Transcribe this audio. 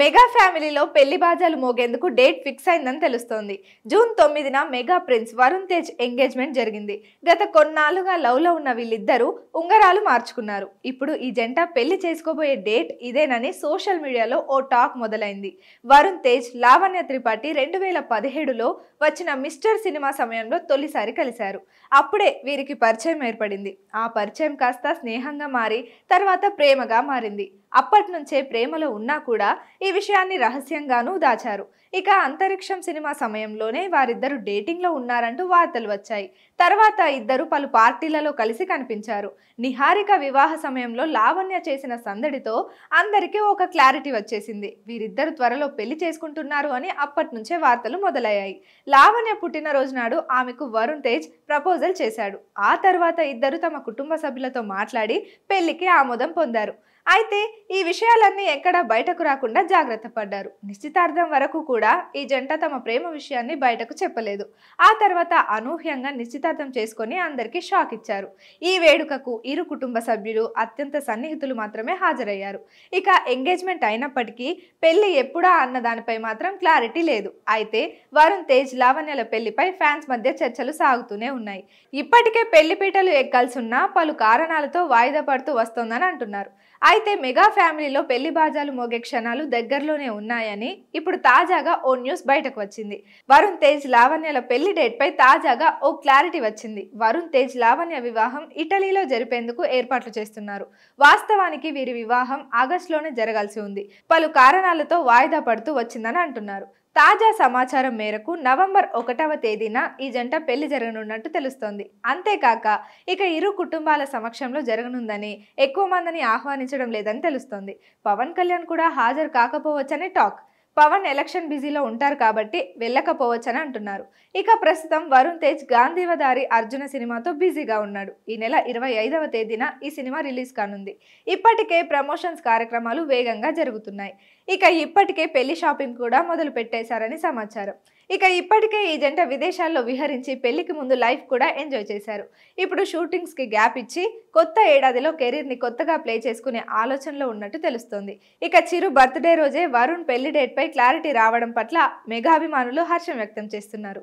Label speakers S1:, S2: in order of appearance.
S1: mega ఫ్యామిలీలో పెళ్లి బాజాలు మోగేందుకు date fix అయిందని తెలుస్తోంది జూన్ తొమ్మిదిన mega prince Varun Tej engagement జరిగింది గత కొన్నాళ్ళుగా లవ్లో ఉన్న వీళ్ళిద్దరూ ఉంగరాలు మార్చుకున్నారు ఇప్పుడు ఈ జంట పెళ్లి చేసుకోబోయే డేట్ ఇదేనని సోషల్ మీడియాలో ఓ టాక్ మొదలైంది వరుణ్ తేజ్ లావణ్య త్రిపాఠి రెండు వేల పదిహేడులో వచ్చిన మిస్టర్ సినిమా సమయంలో తొలిసారి కలిశారు అప్పుడే వీరికి పరిచయం ఏర్పడింది ఆ పరిచయం కాస్త స్నేహంగా మారి తర్వాత ప్రేమగా మారింది అప్పటి నుంచే ప్రేమలో ఉన్నా కూడా ఈ విషయాన్ని రహస్యంగానూ దాచారు ఇక అంతరిక్షం సినిమా సమయంలోనే వారిద్దరు డేటింగ్లో ఉన్నారంటూ వార్తలు వచ్చాయి తర్వాత ఇద్దరు పలు పార్టీలలో కలిసి కనిపించారు నిహారిక వివాహ సమయంలో లావణ్య చేసిన సందడితో అందరికీ ఒక క్లారిటీ వచ్చేసింది వీరిద్దరు త్వరలో పెళ్లి చేసుకుంటున్నారు అని అప్పటి నుంచే వార్తలు మొదలయ్యాయి లావణ్య పుట్టినరోజు నాడు ఆమెకు వరుణ్ తేజ్ ప్రపోజల్ చేశాడు ఆ తర్వాత ఇద్దరు తమ కుటుంబ సభ్యులతో మాట్లాడి పెళ్లికి ఆమోదం పొందారు అయితే ఈ విషయాలన్నీ ఎక్కడా బయటకు రాకుండా జాగ్రత్త పడ్డారు నిశ్చితార్థం వరకు కూడా ఈ జంట తమ ప్రేమ విషయాన్ని బయటకు చెప్పలేదు ఆ తర్వాత అనూహ్యంగా నిశ్చితార్థం చేసుకుని అందరికీ షాక్ ఇచ్చారు ఈ వేడుకకు ఇరు కుటుంబ సభ్యులు అత్యంత సన్నిహితులు మాత్రమే హాజరయ్యారు ఇక ఎంగేజ్మెంట్ అయినప్పటికీ పెళ్లి ఎప్పుడా అన్న దానిపై మాత్రం క్లారిటీ లేదు అయితే వరుణ్ తేజ్ లావణ్యల పెళ్లిపై ఫ్యాన్స్ మధ్య చర్చలు సాగుతూనే ఉన్నాయి ఇప్పటికే పెళ్లిపీటలు ఎక్కాల్సి ఎక్కాల్సున్న పలు కారణాలతో వాయిదా పడుతూ వస్తోందని అంటున్నారు అయితే అయితే మెగా ఫ్యామిలీలో పెళ్లి బాజాలు మోగే క్షణాలు దగ్గరలోనే ఉన్నాయని ఇప్పుడు తాజాగా ఓ న్యూస్ బయటకు వచ్చింది వరుణ్ తేజ్ లావణ్యల పెళ్లి డేట్ పై తాజాగా ఓ క్లారిటీ వచ్చింది వరుణ్ తేజ్ లావణ్య వివాహం ఇటలీలో జరిపేందుకు ఏర్పాట్లు చేస్తున్నారు వాస్తవానికి వీరి వివాహం ఆగస్టులోనే జరగాల్సి ఉంది పలు కారణాలతో వాయిదా పడుతూ వచ్చిందని అంటున్నారు తాజా సమాచారం మేరకు నవంబర్ ఒకటవ తేదీన ఈ జంట పెళ్లి జరగనున్నట్టు తెలుస్తోంది అంతేకాక ఇక ఇరు కుటుంబాల సమక్షంలో జరగనుందని ఎక్కువ మందిని ఆహ్వానించడం లేదని తెలుస్తోంది పవన్ కళ్యాణ్ కూడా హాజరు కాకపోవచ్చని టాక్ పవన్ ఎలక్షన్ బిజీలో ఉంటారు కాబట్టి వెళ్ళకపోవచ్చని అంటున్నారు ఇక ప్రస్తుతం వరుణ్ తేజ్ గాంధీవదారి అర్జున సినిమాతో బిజీగా ఉన్నాడు ఈ నెల ఇరవై ఐదవ తేదీన ఈ సినిమా రిలీజ్ కానుంది ఇప్పటికే ప్రమోషన్స్ కార్యక్రమాలు వేగంగా జరుగుతున్నాయి ఇక ఇప్పటికే పెళ్లి షాపింగ్ కూడా మొదలు పెట్టేశారని సమాచారం ఇక ఇప్పటికే ఈ జంట విదేశాల్లో విహరించి పెళ్లికి ముందు లైఫ్ కూడా ఎంజాయ్ చేశారు ఇప్పుడు షూటింగ్స్కి గ్యాప్ ఇచ్చి కొత్త ఏడాదిలో కెరీర్ని కొత్తగా ప్లే చేసుకునే ఆలోచనలో ఉన్నట్టు తెలుస్తోంది ఇక చిరు బర్త్డే రోజే వరుణ్ పెళ్లి పై క్లారిటీ రావడం పట్ల మెగాభిమానులు హర్షం వ్యక్తం చేస్తున్నారు